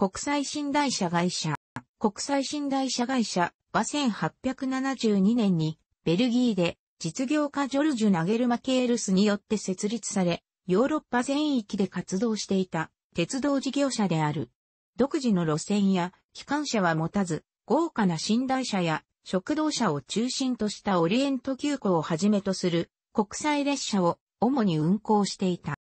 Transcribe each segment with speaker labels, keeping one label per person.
Speaker 1: 国際信頼者会社。国際信頼者会社は1872年にベルギーで実業家ジョルジュ・ナゲルマケールスによって設立され、ヨーロッパ全域で活動していた鉄道事業者である。独自の路線や機関車は持たず、豪華な寝台車や食堂車を中心としたオリエント急行をはじめとする国際列車を主に運行していた。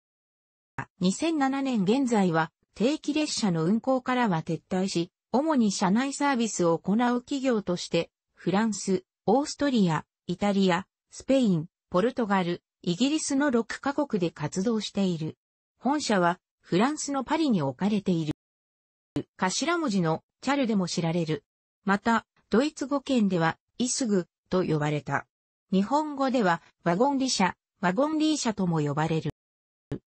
Speaker 1: 2007年現在は定期列車の運行からは撤退し、主に車内サービスを行う企業として、フランス、オーストリア、イタリア、スペイン、ポルトガル、イギリスの6カ国で活動している。本社はフランスのパリに置かれている。頭文字のチャルでも知られる。また、ドイツ語圏ではイスグと呼ばれた。日本語ではワゴンリ車、ワゴンリー車とも呼ばれる。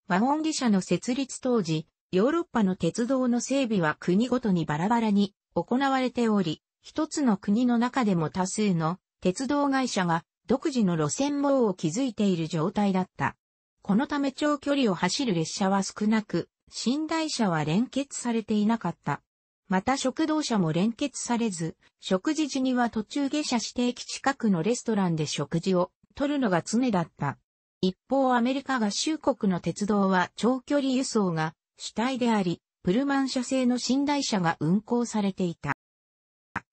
Speaker 1: ワゴンリ車の設立当時、ヨーロッパの鉄道の整備は国ごとにバラバラに行われており、一つの国の中でも多数の鉄道会社が独自の路線網を築いている状態だった。このため長距離を走る列車は少なく、寝台車は連結されていなかった。また食堂車も連結されず、食事時には途中下車指定駅近くのレストランで食事を取るのが常だった。一方アメリカ合衆国の鉄道は長距離輸送が主体であり、プルマン社製の寝台車が運行されていた。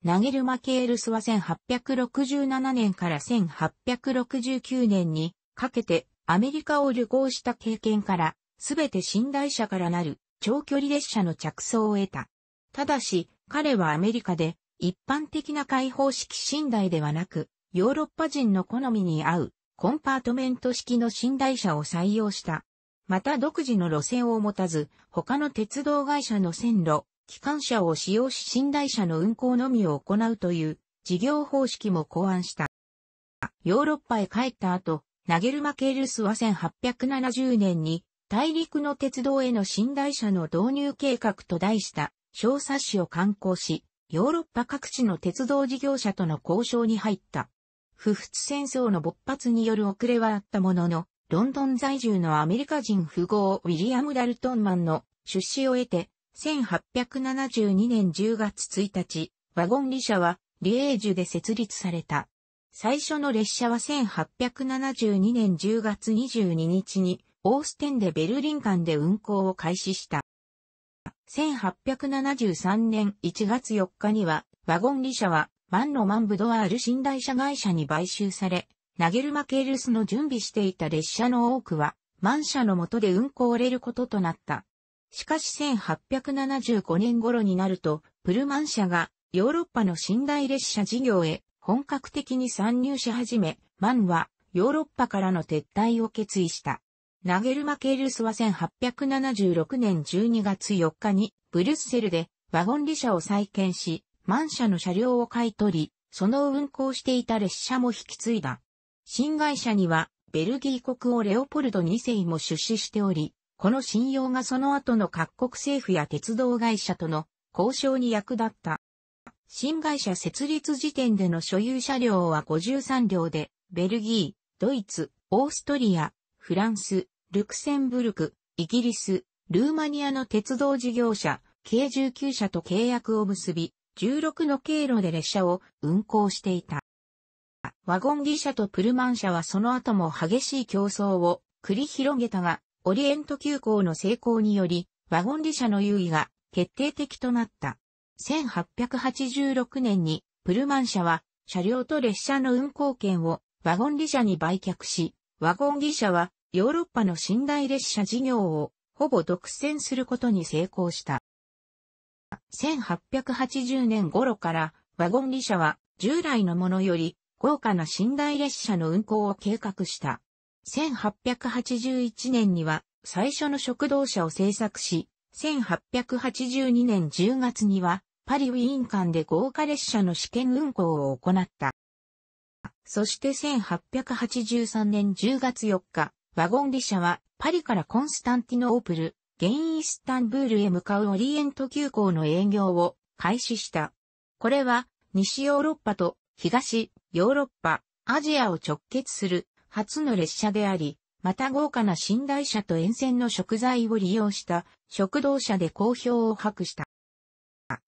Speaker 1: ナゲルマ・ケールスは1867年から1869年にかけてアメリカを旅行した経験から、すべて寝台車からなる長距離列車の着想を得た。ただし、彼はアメリカで一般的な開放式寝台ではなく、ヨーロッパ人の好みに合うコンパートメント式の寝台車を採用した。また独自の路線を持たず、他の鉄道会社の線路、機関車を使用し寝台車の運行のみを行うという事業方式も考案した。ヨーロッパへ帰った後、ナゲルマケールスは1870年に大陸の鉄道への寝台車の導入計画と題した小冊子を刊行し、ヨーロッパ各地の鉄道事業者との交渉に入った。不仏戦争の勃発による遅れはあったものの、ロンドン在住のアメリカ人富豪ウィリアム・ダルトンマンの出資を得て、1872年10月1日、ワゴン利車はリエージュで設立された。最初の列車は1872年10月22日にオーステンでベルリン間で運行を開始した。1873年1月4日にはワゴン利車はマンロマンブドワール寝台車会社に買収され、ナゲルマケルスの準備していた列車の多くは、満車の下で運行をれることとなった。しかし1875年頃になると、プルマン社がヨーロッパの寝台列車事業へ本格的に参入し始め、マンはヨーロッパからの撤退を決意した。ナゲルマ・ケールスは1876年12月4日にブリュッセルでワゴン利車を再建し、マン社の車両を買い取り、その運行していた列車も引き継いだ。新会社には、ベルギー国王レオポルド2世も出資しており、この信用がその後の各国政府や鉄道会社との交渉に役立った。新会社設立時点での所有車両は53両で、ベルギー、ドイツ、オーストリア、フランス、ルクセンブルク、イギリス、ルーマニアの鉄道事業者、計19社と契約を結び、16の経路で列車を運行していた。ワゴンギ社とプルマン社はその後も激しい競争を繰り広げたが、オリエント急行の成功により、ワゴンギ社の優位が決定的となった。1886年にプルマン社は車両と列車の運行権をワゴンギ社に売却し、ワゴンギ社はヨーロッパの寝台列車事業をほぼ独占することに成功した。1880年頃からワゴンギ社は従来のものより豪華な寝台列車の運行を計画した。1881年には最初の食堂車を製作し、1882年10月にはパリウィーン間で豪華列車の試験運行を行った。そして1883年10月4日、ワゴン列車はパリからコンスタンティノープル、ゲインイスタンブールへ向かうオリエント急行の営業を開始した。これは西ヨーロッパと東ヨーロッパ、アジアを直結する初の列車であり、また豪華な寝台車と沿線の食材を利用した食堂車で好評を博した。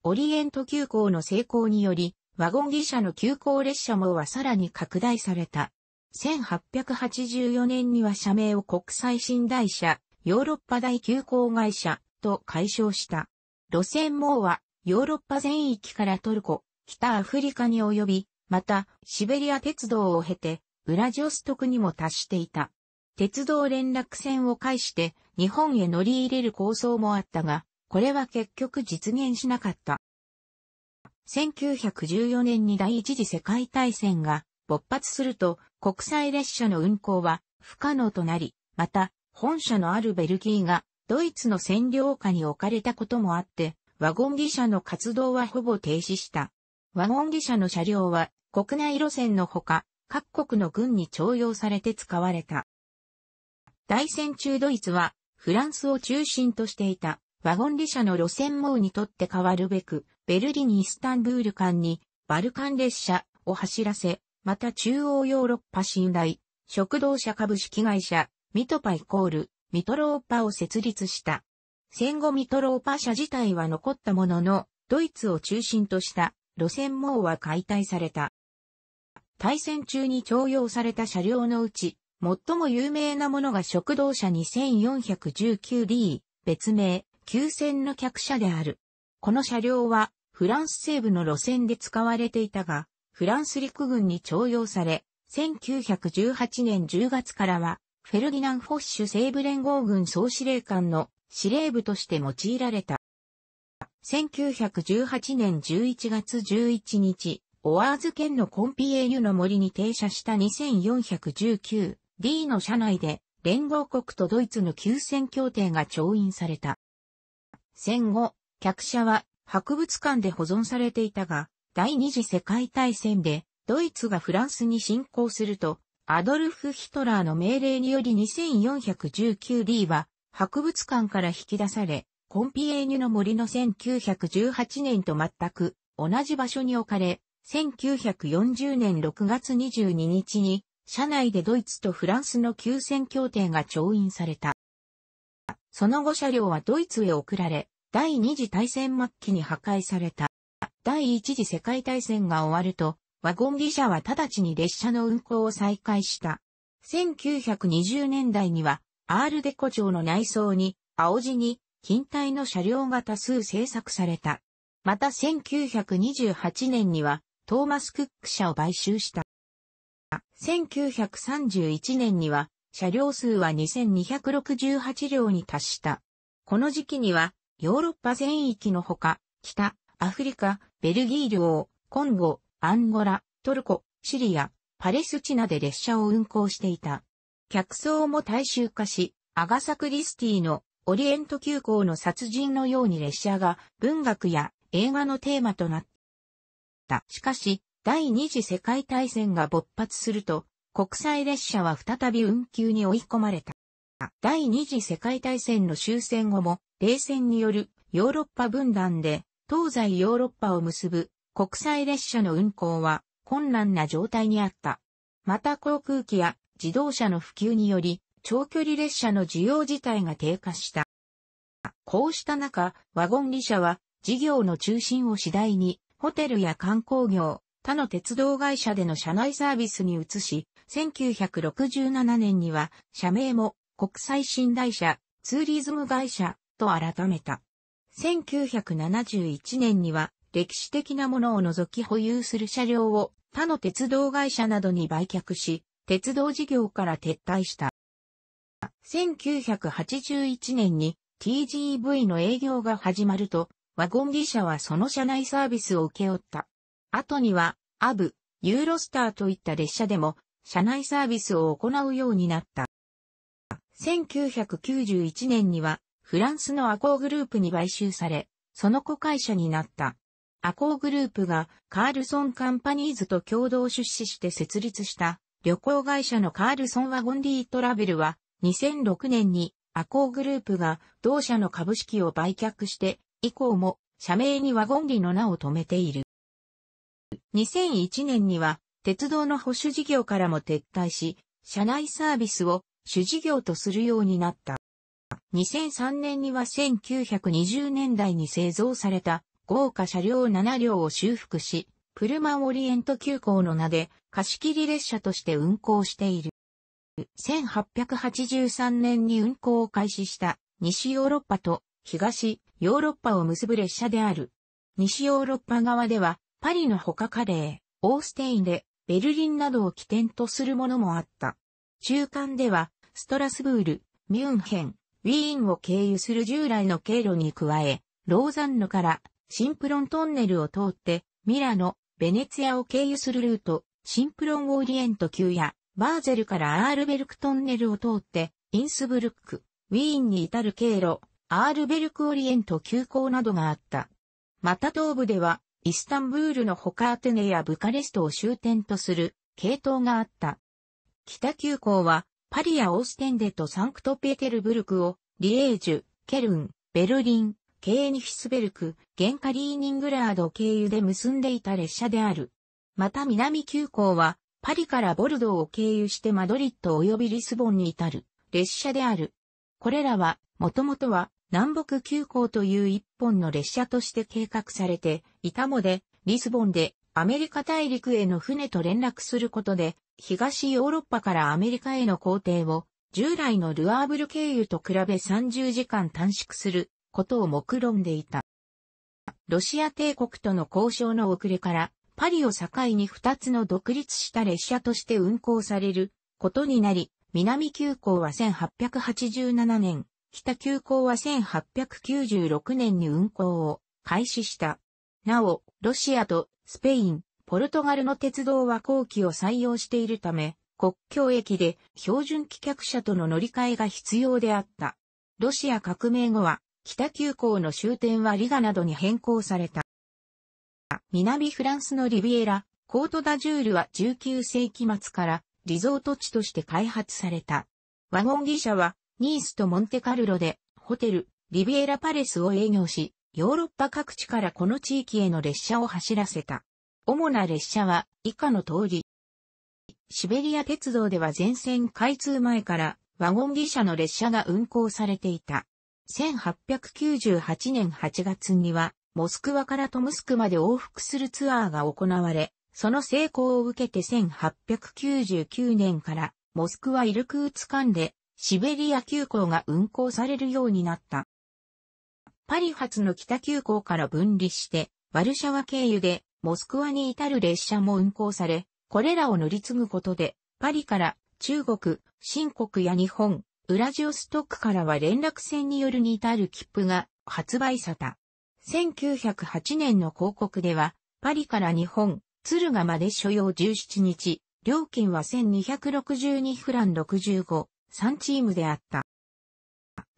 Speaker 1: オリエント急行の成功により、ワゴン技車の急行列車網はさらに拡大された。1884年には社名を国際寝台車、ヨーロッパ大急行会社と解消した。路線網はヨーロッパ全域からトルコ、北アフリカに及び、また、シベリア鉄道を経て、ウラジオストクにも達していた。鉄道連絡船を介して日本へ乗り入れる構想もあったが、これは結局実現しなかった。1914年に第一次世界大戦が勃発すると国際列車の運行は不可能となり、また本社のあるベルギーがドイツの占領下に置かれたこともあって、ワゴン技車の活動はほぼ停止した。ワゴン技車の車両は国内路線のほか、各国の軍に徴用されて使われた。大戦中ドイツは、フランスを中心としていた、ワゴン列車の路線網にとって変わるべく、ベルリン・イスタンブール間に、バルカン列車を走らせ、また中央ヨーロッパ信頼、食堂車株式会社、ミトパイコール、ミトローパを設立した。戦後ミトローパ社自体は残ったものの、ドイツを中心とした路線網は解体された。対戦中に徴用された車両のうち、最も有名なものが食堂車 2419D、別名、急戦の客車である。この車両は、フランス西部の路線で使われていたが、フランス陸軍に徴用され、1918年10月からは、フェルディナン・フォッシュ西部連合軍総司令官の司令部として用いられた。1918年11月11日、オアーズ県のコンピエーユの森に停車した 2419D の車内で、連合国とドイツの休戦協定が調印された。戦後、客車は博物館で保存されていたが、第二次世界大戦でドイツがフランスに侵攻すると、アドルフ・ヒトラーの命令により 2419D は博物館から引き出され、コンピエーニュの森の1918年と全く同じ場所に置かれ、1940年6月22日に、社内でドイツとフランスの休戦協定が調印された。その後車両はドイツへ送られ、第二次大戦末期に破壊された。第一次世界大戦が終わると、ワゴン技者は直ちに列車の運行を再開した。1920年代には、アールデコ城の内装に、青地に、近代の車両が多数製作された。また1928年には、トーマス・クック社を買収した。1931年には、車両数は2268両に達した。この時期には、ヨーロッパ全域のほか、北、アフリカ、ベルギー領、コンゴ、アンゴラ、トルコ、シリア、パレスチナで列車を運行していた。客層も大衆化し、アガサ・クリスティのオリエント急行の殺人のように列車が文学や映画のテーマとなっ。しかし、第二次世界大戦が勃発すると、国際列車は再び運休に追い込まれた。第二次世界大戦の終戦後も、冷戦によるヨーロッパ分断で、東西ヨーロッパを結ぶ国際列車の運行は困難な状態にあった。また航空機や自動車の普及により、長距離列車の需要自体が低下した。こうした中、ワゴン利車は事業の中心を次第にホテルや観光業、他の鉄道会社での社内サービスに移し、1967年には社名も国際信台者、ツーリズム会社と改めた。1971年には歴史的なものを除き保有する車両を他の鉄道会社などに売却し、鉄道事業から撤退した。1981年に TGV の営業が始まると、ワゴンギ社はその車内サービスを請け負った。後には、アブ、ユーロスターといった列車でも、車内サービスを行うようになった。1991年には、フランスのアコーグループに買収され、その子会社になった。アコーグループがカールソンカンパニーズと共同出資して設立した旅行会社のカールソンワゴンディートラベルは2006年にアコーグループが同社の株式を売却して以降も、社名にワゴンリの名を止めている。2001年には、鉄道の保守事業からも撤退し、社内サービスを主事業とするようになった。2003年には1920年代に製造された豪華車両7両を修復し、プルマンオリエント急行の名で貸し切り列車として運行している。1883年に運行を開始した西ヨーロッパと東ヨーロッパを結ぶ列車である。西ヨーロッパ側では、パリの他カカレー、オーステインで、ベルリンなどを起点とするものもあった。中間では、ストラスブール、ミュンヘン、ウィーンを経由する従来の経路に加え、ローザンヌからシンプロントンネルを通って、ミラノ、ベネツィアを経由するルート、シンプロンオーリエント級や、バーゼルからアールベルクトンネルを通って、インスブルック、ウィーンに至る経路、アールベルクオリエント急行などがあった。また東部では、イスタンブールのホカーテネやブカレストを終点とする系統があった。北急行は、パリやオーステンデとサンクトペテルブルクを、リエージュ、ケルン、ベルリン、ケーニヒスベルク、ゲンカリーニングラード経由で結んでいた列車である。また南急行は、パリからボルドーを経由してマドリッド及びリスボンに至る列車である。これらは、もともとは、南北急行という一本の列車として計画されていたもで、リスボンでアメリカ大陸への船と連絡することで、東ヨーロッパからアメリカへの行程を従来のルアーブル経由と比べ30時間短縮することを目論んでいた。ロシア帝国との交渉の遅れから、パリを境に2つの独立した列車として運行されることになり、南急行は1887年北急行は1896年に運行を開始した。なお、ロシアとスペイン、ポルトガルの鉄道は後期を採用しているため、国境駅で標準帰客車との乗り換えが必要であった。ロシア革命後は、北急行の終点はリガなどに変更された。南フランスのリビエラ、コートダジュールは19世紀末からリゾート地として開発された。ワゴンギ車はニースとモンテカルロで、ホテル、リビエラパレスを営業し、ヨーロッパ各地からこの地域への列車を走らせた。主な列車は以下の通り。シベリア鉄道では全線開通前からワゴン技車の列車が運行されていた。1898年8月にはモスクワからトムスクまで往復するツアーが行われ、その成功を受けて1899年からモスクワイルクーツ間でシベリア急行が運行されるようになった。パリ発の北急行から分離して、ワルシャワ経由でモスクワに至る列車も運行され、これらを乗り継ぐことで、パリから中国、新国や日本、ウラジオストックからは連絡船によるに至る切符が発売された。1908年の広告では、パリから日本、鶴ヶまで所要17日、料金は1262フラン65 3チームであった。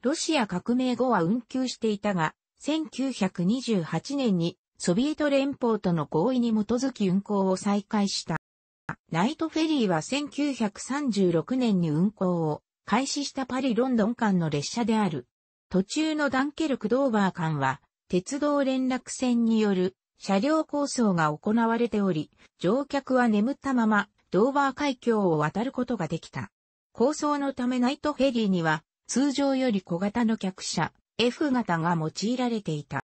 Speaker 1: ロシア革命後は運休していたが、1928年にソビエト連邦との合意に基づき運行を再開した。ナイトフェリーは1936年に運行を開始したパリ・ロンドン間の列車である。途中のダンケルク・ドーバー間は鉄道連絡船による車両構想が行われており、乗客は眠ったままドーバー海峡を渡ることができた。構想のためナイトフェリーには通常より小型の客車 F 型が用いられていた。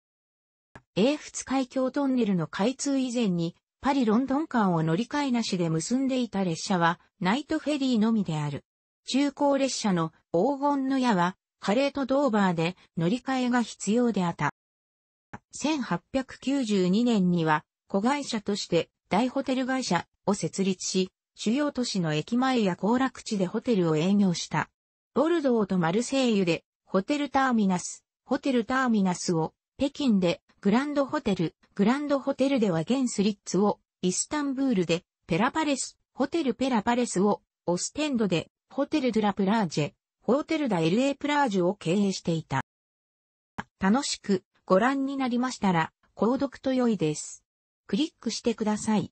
Speaker 1: 英仏海峡トンネルの開通以前にパリ・ロンドン間を乗り換えなしで結んでいた列車はナイトフェリーのみである。中高列車の黄金の矢はカレーとドーバーで乗り換えが必要であった。1892年には子会社として大ホテル会社を設立し、主要都市の駅前や行楽地でホテルを営業した。ボルドーとマルセイユでホテルターミナス、ホテルターミナスを、北京でグランドホテル、グランドホテルではゲンスリッツを、イスタンブールでペラパレス、ホテルペラパレスを、オステンドでホテルドゥラプラージェ、ホテルダ LA プラージュを経営していた。楽しくご覧になりましたら、購読と良いです。クリックしてください。